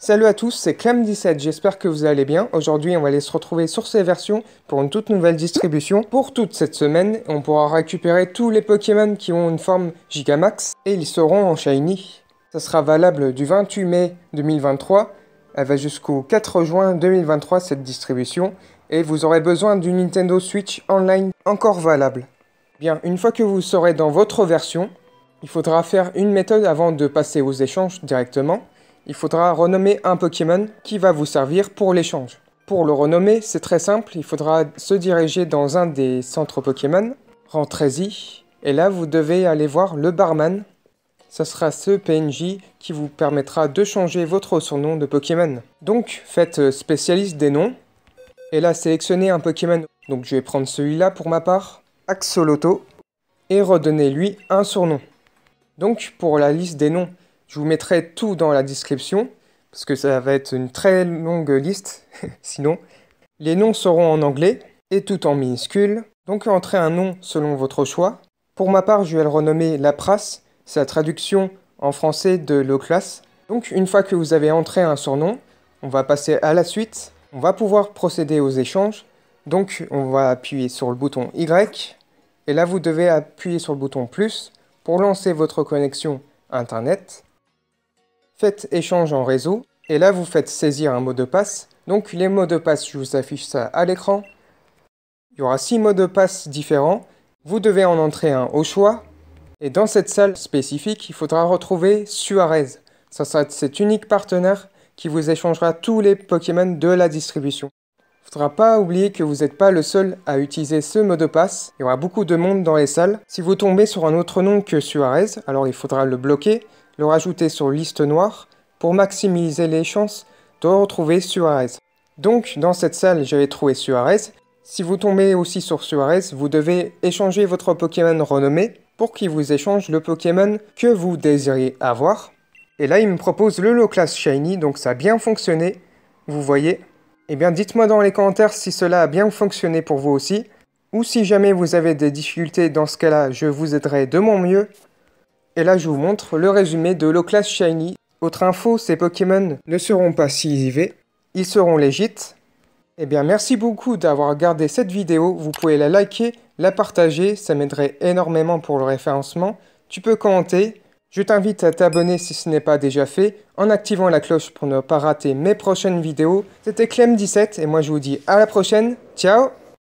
Salut à tous, c'est Clem17, j'espère que vous allez bien. Aujourd'hui, on va aller se retrouver sur ces versions pour une toute nouvelle distribution. Pour toute cette semaine, on pourra récupérer tous les Pokémon qui ont une forme Gigamax et ils seront en Shiny. Ça sera valable du 28 mai 2023, elle va jusqu'au 4 juin 2023 cette distribution et vous aurez besoin du Nintendo Switch Online encore valable. Bien, une fois que vous serez dans votre version, il faudra faire une méthode avant de passer aux échanges directement il faudra renommer un Pokémon qui va vous servir pour l'échange. Pour le renommer, c'est très simple, il faudra se diriger dans un des centres Pokémon, rentrez-y, et là vous devez aller voir le barman. Ce sera ce PNJ qui vous permettra de changer votre surnom de Pokémon. Donc faites spécialiste des noms, et là sélectionnez un Pokémon. Donc je vais prendre celui-là pour ma part, Axoloto, et redonnez-lui un surnom. Donc pour la liste des noms, je vous mettrai tout dans la description, parce que ça va être une très longue liste, sinon. Les noms seront en anglais, et tout en minuscules, donc entrez un nom selon votre choix. Pour ma part, je vais le renommer Lapras, c'est la traduction en français de l'OClass. Donc une fois que vous avez entré un surnom, on va passer à la suite. On va pouvoir procéder aux échanges. Donc on va appuyer sur le bouton Y, et là vous devez appuyer sur le bouton plus pour lancer votre connexion Internet. Faites échange en réseau, et là vous faites saisir un mot de passe. Donc les mots de passe, je vous affiche ça à l'écran. Il y aura six mots de passe différents. Vous devez en entrer un au choix. Et dans cette salle spécifique, il faudra retrouver Suarez. Ça sera cet unique partenaire qui vous échangera tous les Pokémon de la distribution. Il ne faudra pas oublier que vous n'êtes pas le seul à utiliser ce mot de passe. Il y aura beaucoup de monde dans les salles. Si vous tombez sur un autre nom que Suarez, alors il faudra le bloquer le rajouter sur liste noire pour maximiser les chances de retrouver Suarez. Donc dans cette salle j'avais trouvé Suarez. Si vous tombez aussi sur Suarez, vous devez échanger votre Pokémon renommé pour qu'il vous échange le Pokémon que vous désiriez avoir. Et là il me propose le low class shiny, donc ça a bien fonctionné, vous voyez. Eh bien dites-moi dans les commentaires si cela a bien fonctionné pour vous aussi. Ou si jamais vous avez des difficultés dans ce cas-là, je vous aiderai de mon mieux et là, je vous montre le résumé de l'O-Class Shiny. Autre info, ces Pokémon ne seront pas SIV, ils seront légites. Eh bien, merci beaucoup d'avoir regardé cette vidéo. Vous pouvez la liker, la partager, ça m'aiderait énormément pour le référencement. Tu peux commenter. Je t'invite à t'abonner si ce n'est pas déjà fait, en activant la cloche pour ne pas rater mes prochaines vidéos. C'était Clem17 et moi je vous dis à la prochaine. Ciao